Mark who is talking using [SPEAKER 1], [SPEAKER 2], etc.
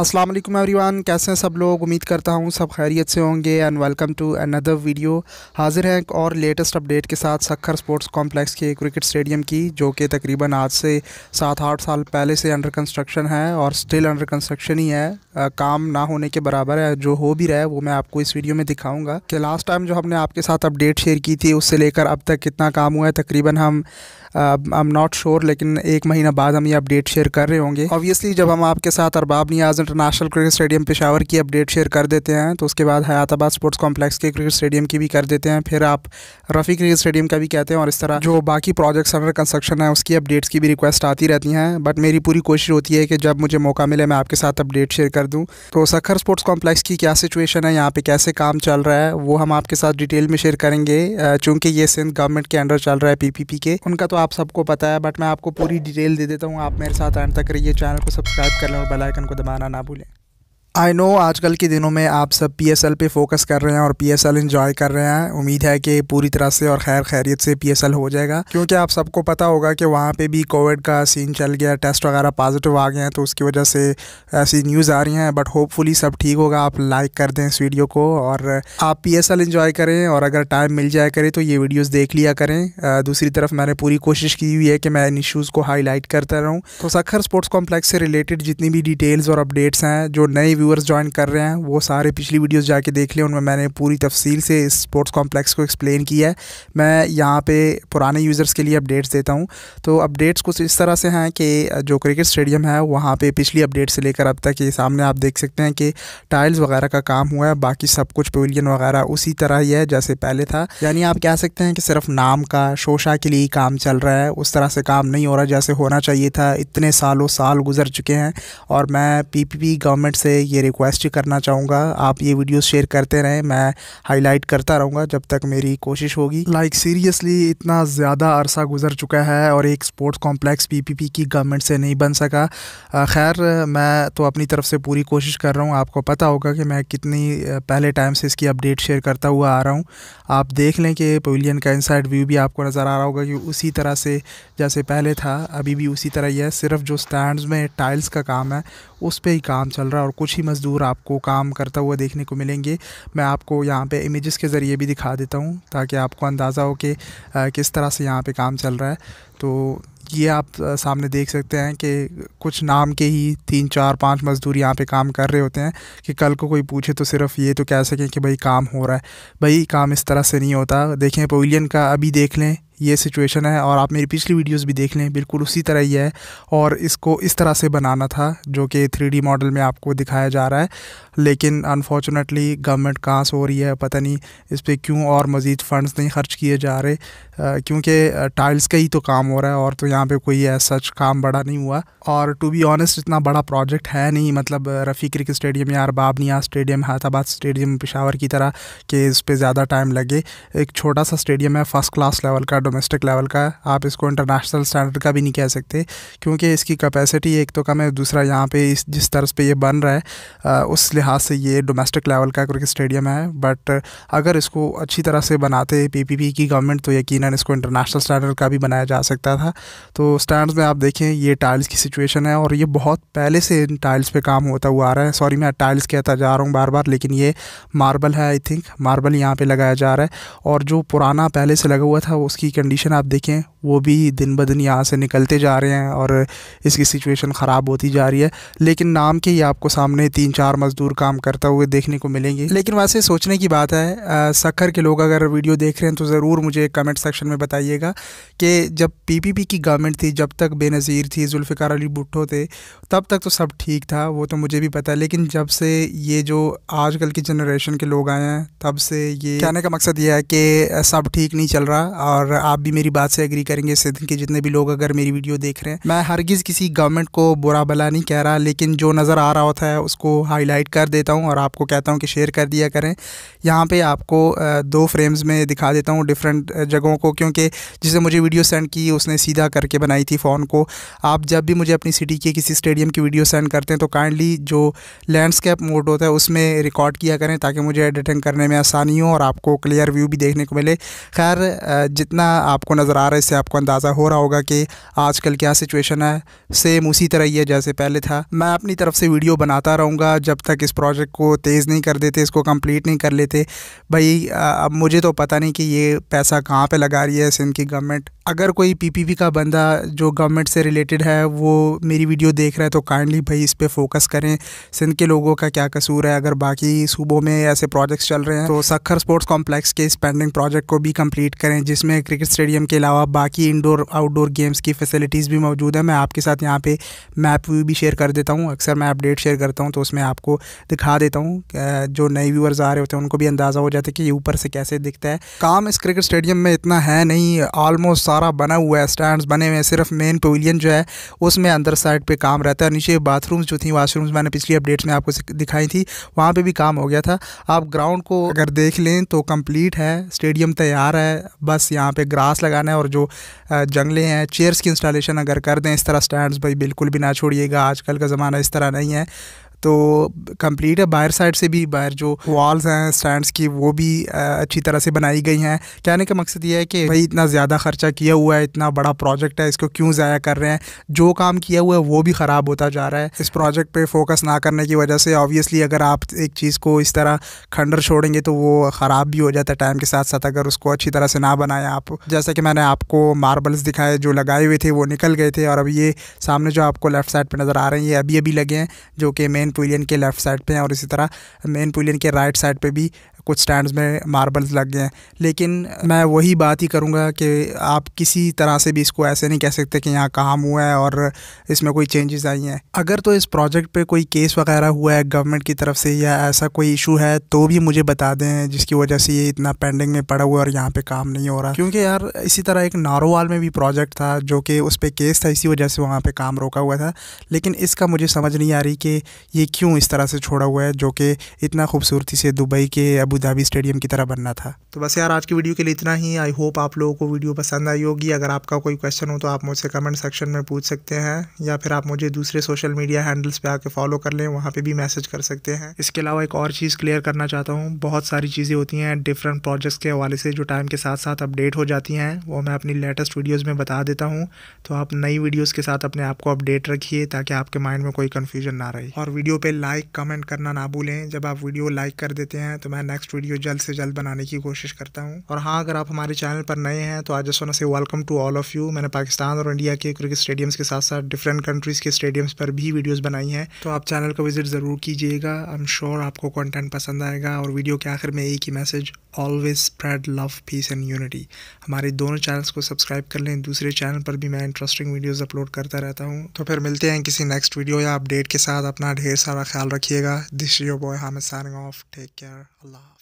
[SPEAKER 1] अस्सलाम वालेकुम एवरीवन कैसे हैं सब लोग उम्मीद करता हूँ सब खैरियत से होंगे and welcome to another video हाजिर हैं और लेटेस्ट अपडेट के साथ सखर स्पोर्ट्स कॉम्प्लेक्स के क्रिकेट स्टेडियम की जो कि तकरीबन आज से सात आठ साल पहले से अंडर कंस्ट्रक्शन है और स्टिल अंडर कंस्ट्रक्शन ही है आ, काम ना होने के बराबर है जो हो भी रहा है वो मैं आपको इस वीडियो में दिखाऊँगा कि लास्ट टाइम जो हमने आपके साथ अपडेट शेयर की थी उससे लेकर अब तक कितना काम हुआ है तकरीबन हम आई एम नॉट श्योर लेकिन एक महीना बाद हम ये अपडेट शेयर कर रहे होंगे ऑब्वियसली जब हम आपके साथ Arbab Niaz international cricket stadium Peshawar की अपडेट शेयर कर देते हैं तो उसके बाद हयातबाद स्पोर्ट्स कॉम्प्लेक्स के क्रिकेट स्टेडियम की भी कर देते हैं फिर आप रफ़ी क्रिकेट स्टेडियम का भी कहते हैं और इस तरह जो बाकी प्रोजेक्ट्स अंडर कंस्ट्रक्शन है उसकी अपडेट्स की भी रिक्वेस्ट आती रहती हैं बट मेरी पूरी कोशिश होती है कि जब मुझे मौका मिले मैं आपके साथ अपडेट शेयर कर दूँ तो सखर स्पोर्ट्स कॉम्प्लेक्स की क्या सिचुएशन है यहाँ पर कैसे काम चल रहा है वो हम आपके साथ डिटेल में शेयर करेंगे uh, चूँकि ये सिंध गवर्नमेंट के अंडर चल रहा है पी के उनका तो आप सबको पता है बट मैं आपको पूरी डिटेल दे देता हूँ आप मेरे साथ एंड तक रहिए चैनल को सब्सक्राइब कर लें और बेल आइकन को दबाना ना भूलें आई नो आजकल के दिनों में आप सब पी एस एल पे फोकस कर रहे हैं और पी एस एल इन्जॉय कर रहे हैं उम्मीद है कि पूरी तरह से और खैर खैरियत से पी एस एल हो जाएगा क्योंकि आप सबको पता होगा कि वहाँ पर भी कोविड का सीन चल गया टेस्ट वगैरह पॉजिटिव आ गए हैं तो उसकी वजह से ऐसी न्यूज़ आ रही हैं बट होपफुली सब ठीक होगा आप लाइक कर दें इस वीडियो को और आप पी एस एल इन्जॉय करें और अगर टाइम मिल जाए करें तो ये वीडियोज़ देख लिया करें दूसरी तरफ मैंने पूरी कोशिश की हुई है कि मैं इन इशूज़ को हाईलाइट करता रहूँ तो सखर स्पोर्ट्स कॉम्प्लेक्स से रिलेटेड जितनी भी डिटेल्स और अपडेट्स हैं जो नई व्यूअर्स ज्वाइन कर रहे हैं वो सारे पिछली वीडियोस जाके देख लें उनमें मैंने पूरी तफसील से इस स्पोर्ट्स कॉम्प्लेक्स को एक्सप्लेन किया है मैं यहाँ पे पुराने यूज़र्स के लिए अपडेट्स देता हूँ तो अपडेट्स कुछ इस तरह से हैं कि जो क्रिकेट स्टेडियम है वहाँ पर पिछली अपडेट से लेकर अब तक ये सामने आप देख सकते हैं कि टाइल्स वगैरह का काम हुआ है बाकी सब कुछ पवेलियन वगैरह उसी तरह ही है जैसे पहले था यानी आप कह सकते हैं कि सिर्फ नाम का शोशा के लिए ही काम चल रहा है उस तरह से काम नहीं हो रहा जैसे होना चाहिए था इतने सालों साल गुजर चुके हैं और मैं पीपीपी गवर्नमेंट से ये रिक्वेस्ट ही करना चाहूँगा आप ये वीडियो शेयर करते रहें मैं हाईलाइट करता रहूँगा जब तक मेरी कोशिश होगी लाइक सीरियसली इतना ज़्यादा अरसा गुजर चुका है और एक स्पोर्ट्स कॉम्प्लेक्स पीपीपी की गवर्नमेंट से नहीं बन सका खैर मैं तो अपनी तरफ से पूरी कोशिश कर रहा हूँ आपको पता होगा कि मैं कितनी पहले टाइम से इसकी अपडेट शेयर करता हुआ आ रहा हूँ आप देख लें कि पवेलियन का इनसाइड व्यू भी आपको नज़र आ रहा होगा कि उसी तरह से जैसे पहले था अभी भी उसी तरह ही है सिर्फ जो स्टैंड्स में टाइल्स का काम है उस पर ही काम चल रहा है और कुछ ही साथी मज़दूर आपको काम करता हुआ देखने को मिलेंगे मैं आपको यहाँ पे इमेजेस के ज़रिए भी दिखा देता हूँ ताकि आपको अंदाज़ा हो कि किस तरह से यहाँ पे काम चल रहा है तो ये आप सामने देख सकते हैं कि कुछ नाम के ही तीन चार पांच मज़दूर यहाँ पे काम कर रहे होते हैं कि कल को कोई पूछे तो सिर्फ ये तो कह सकें कि भाई काम हो रहा है भाई काम इस तरह से नहीं होता देखें पवेलियन का अभी देख लें ये सिचुएशन है और आप मेरी पिछली वीडियोस भी देख लें बिल्कुल उसी तरह ही है और इसको इस तरह से बनाना था जो कि थ्री मॉडल में आपको दिखाया जा रहा है लेकिन अनफॉर्चुनेटली गवर्नमेंट कहाँ से हो रही है पता नहीं इस पर क्यों और मज़ीद फ़ंड्स नहीं खर्च किए जा रहे क्योंकि टाइल्स का ही तो काम हो रहा है और तो यहाँ पे कोई सच काम बड़ा नहीं हुआ और टू बी ऑनेस्ट इतना बड़ा प्रोजेक्ट है नहीं मतलब रफ़ी क्रिकेट स्टेडियम या अरबाब निया स्टेडियम हैदराबाद स्टेडियम पिशावर की तरह कि इस पर ज़्यादा टाइम लगे एक छोटा सा स्टेडियम है फर्स्ट क्लास लेवल का डोमेस्टिक लेवल का आप इसको इंटरनेशनल स्टैंडर्ड का भी नहीं कह सकते क्योंकि इसकी कैपेसिटी एक तो कम है दूसरा यहाँ पर इस जिस तरह पर यह बन रहा है उस लिहाज से ये डोमेस्टिक लेवल का क्रिकेट स्टेडियम है बट अगर इसको अच्छी तरह से बनाते पीपीपी की गवर्नमेंट तो यकीन इसको इंटरनेशनल स्टैंडर्ड का भी बनाया जा सकता था तो स्टैंड में आप देखें ये टाइल्स की सिचुएशन है और ये बहुत पहले से इन टाइल्स पर काम होता हुआ आ रहा है सॉरी मैं टाइल्स कहता जा रहा हूँ बार बार लेकिन ये मार्बल है आई थिंक मार्बल यहाँ पर लगाया जा रहा है और जो पुराना पहले से लगा हुआ था उसकी कंडीशन आप देखें वो भी दिन ब दिन यहाँ से निकलते जा रहे हैं और इसकी सिचुएशन ख़राब होती जा रही है लेकिन नाम के ही आपको सामने तीन चार मज़दूर काम करता हुए देखने को मिलेंगे लेकिन वैसे सोचने की बात है सखर के लोग अगर वीडियो देख रहे हैं तो ज़रूर मुझे कमेंट सेक्शन में बताइएगा कि जब पीपीपी की गवर्नमेंट थी जब तक बेनज़ीर थी जुल्फ़िकार अली भुट्टो थे तब तक तो सब ठीक था वो तो मुझे भी पता है लेकिन जब से ये जो आजकल की जनरेशन के लोग आए हैं तब से ये कहने का मकसद ये है कि सब ठीक नहीं चल रहा और आप भी मेरी बात से एग्री करेंगे दिन के जितने भी लोग अगर मेरी वीडियो देख रहे हैं मैं हरगिज़ किसी गवर्नमेंट को बुरा भला नहीं कह रहा लेकिन जो नज़र आ रहा होता है उसको हाईलाइट कर देता हूँ और आपको कहता हूँ कि शेयर कर दिया करें यहाँ पर आपको दो फ्रेम्स में दिखा देता हूँ डिफरेंट जगहों को क्योंकि जिसे मुझे वीडियो सेंड की उसने सीधा करके बनाई थी फ़ोन को आप जब भी मुझे अपनी सिटी के किसी स्टेडियम मीडियम की वीडियो सेंड करते हैं तो काइंडली जो लैंडस्केप मोड होता है उसमें रिकॉर्ड किया करें ताकि मुझे एडिटिंग करने में आसानी हो और आपको क्लियर व्यू भी देखने को मिले खैर जितना आपको नज़र आ रहा है इससे आपको अंदाज़ा हो रहा होगा कि आजकल क्या सिचुएशन है सेम उसी तरह ही है जैसे पहले था मैं अपनी तरफ से वीडियो बनाता रहूँगा जब तक इस प्रोजेक्ट को तेज़ नहीं कर देते इसको कंप्लीट नहीं कर लेते भाई अब मुझे तो पता नहीं कि ये पैसा कहाँ पर लगा रही है सिंध की गवर्नमेंट अगर कोई पीपीपी का बंदा जो गवर्नमेंट से रिलेटेड है वो मेरी वीडियो देख रहा है तो काइंडली भाई इस पर फोकस करें सिंध के लोगों का क्या कसूर है अगर बाकी सूबों में ऐसे प्रोजेक्ट्स चल रहे हैं तो सखर स्पोर्ट्स कॉम्प्लेक्स के इस पेंडिंग प्रोजेक्ट को भी कंप्लीट करें जिसमें क्रिकेट स्टेडियम के अलावा बाकी इंडोर आउटडोर गेम्स की फैसिलिटीज़ भी मौजूद है मैं आपके साथ यहाँ पर मैप व्यू भी शेयर कर देता हूँ अक्सर मैं अपडेट शेयर करता हूँ तो उसमें आपको दिखा देता हूँ जो नए व्यूअर्स आ रहे होते हैं उनको भी अंदाज़ा हो जाता है कि ये ऊपर से कैसे दिखता है काम इस क्रिकेट स्टेडियम में इतना है नहीं ऑलमोस्ट सारा बना हुआ है स्टैंड बने हुए हैं सिर्फ मेन पवेलियन जो है उसमें अंदर साइड पर काम रहता है नीचे बाथरूम्स जो थी वाशरूम्स मैंने पिछली अपडेट्स में आपको दिखाई थी वहाँ पर भी काम हो गया था आप ग्राउंड को अगर देख लें तो कम्प्लीट है स्टेडियम तैयार है बस यहाँ पर ग्रास लगाना है और जो जंगले हैं चेयर्स की इंस्टॉलेशन अगर कर दें इस तरह स्टैंड्स भाई बिल्कुल भी ना छोड़िएगा आजकल का ज़माना इस तरह नहीं है तो कंप्लीट है बाहर साइड से भी बाहर जो वॉल्स हैं स्टैंड्स की वो भी अच्छी तरह से बनाई गई हैं कहने का मकसद ये है कि भाई इतना ज़्यादा खर्चा किया हुआ है इतना बड़ा प्रोजेक्ट है इसको क्यों ज़ाया कर रहे हैं जो काम किया हुआ है वो भी ख़राब होता जा रहा है इस प्रोजेक्ट पर फोकस ना करने की वजह से ऑब्वियसली अगर आप एक चीज़ को इस तरह खंडर छोड़ेंगे तो वो ख़राब भी हो जाता है टाइम के साथ साथ अगर उसको अच्छी तरह से ना बनाए आप जैसा कि मैंने आपको मार्बल्स दिखाए जो लगाए हुए थे वो निकल गए थे और अब ये सामने जो आपको लेफ्ट साइड पर नज़र आ रहे हैं ये अभी अभी लगे हैं जो कि मेन पुलियन के लेफ्ट साइड पे और इसी तरह मेन पुलियन के राइट साइड पे भी कुछ स्टैंड्स में मार्बल्स लग गए हैं लेकिन मैं वही बात ही करूँगा कि आप किसी तरह से भी इसको ऐसे नहीं कह सकते कि यहाँ काम हुआ है और इसमें कोई चेंजेस आई हैं अगर तो इस प्रोजेक्ट पे कोई केस वगैरह हुआ है गवर्नमेंट की तरफ से या ऐसा कोई इशू है तो भी मुझे बता दें जिसकी वजह से ये इतना पेंडिंग में पड़ा हुआ है और यहाँ पर काम नहीं हो रहा क्योंकि यार इसी तरह एक नारोवाल में भी प्रोजेक्ट था जो कि उस पर केस था इसी वजह से वहाँ पर काम रोका हुआ था लेकिन इसका मुझे समझ नहीं आ रही कि ये क्यों इस तरह से छोड़ा हुआ है जो कि इतना खूबसूरती से दुबई के अबू धाबी स्टेडियम की तरह बनना था तो बस यार आज की वीडियो के लिए इतना ही आई होप आप लोगों को वीडियो पसंद आई होगी अगर आपका कोई क्वेश्चन हो तो आप मुझसे कमेंट सेक्शन में पूछ सकते हैं या फिर आप मुझे दूसरे सोशल मीडिया हैंडल्स पे आके फॉलो कर लें वहाँ पे भी मैसेज कर सकते हैं इसके अलावा एक और चीज़ क्लियर करना चाहता हूँ बहुत सारी चीज़ें होती हैं डिफरेंट प्रोजेक्ट्स के हवाले से जो टाइम के साथ साथ अपडेट हो जाती हैं वो मैं अपनी लेटेस्ट वीडियोज़ में बता देता हूँ तो आप नई वीडियोज़ के साथ अपने आप को अपडेट रखिए ताकि आपके माइंड में कोई कन्फ्यूजन ना रहे और वीडियो पर लाइक कमेंट करना ना भूलें जब आप वीडियो लाइक कर देते हैं तो मैं नेक्स्ट नेक्स्ट वीडियो जल्द से जल्द बनाने की कोशिश करता हूँ और हाँ अगर आप हमारे चैनल पर नए हैं तो आज वन से welcome to all of you मैंने पाकिस्तान और इंडिया के क्रिकेट स्टेडियम्स के साथ साथ डिफरेंट कंट्रीज़ के स्टेडियम्स पर भी वीडियोज़ बनाई हैं तो आप चैनल को विजिट ज़रूर कीजिएगा आई एम श्योर आपको कॉन्टेंट पसंद आएगा और वीडियो के आखिर में एक ही message always spread love peace and unity हमारे दोनों चैनल्स को सब्सक्राइब कर लें दूसरे चैनल पर भी मैं इंटरेस्टिंग वीडियोज़ अपलोड करता रहता हूँ तो फिर मिलते हैं किसी नेक्स्ट वीडियो या अपडेट के साथ अपना ढेर सारा ख्याल रखिएगा दिस योर बॉय हामिद सारे ऑफ टेक केयर Allah.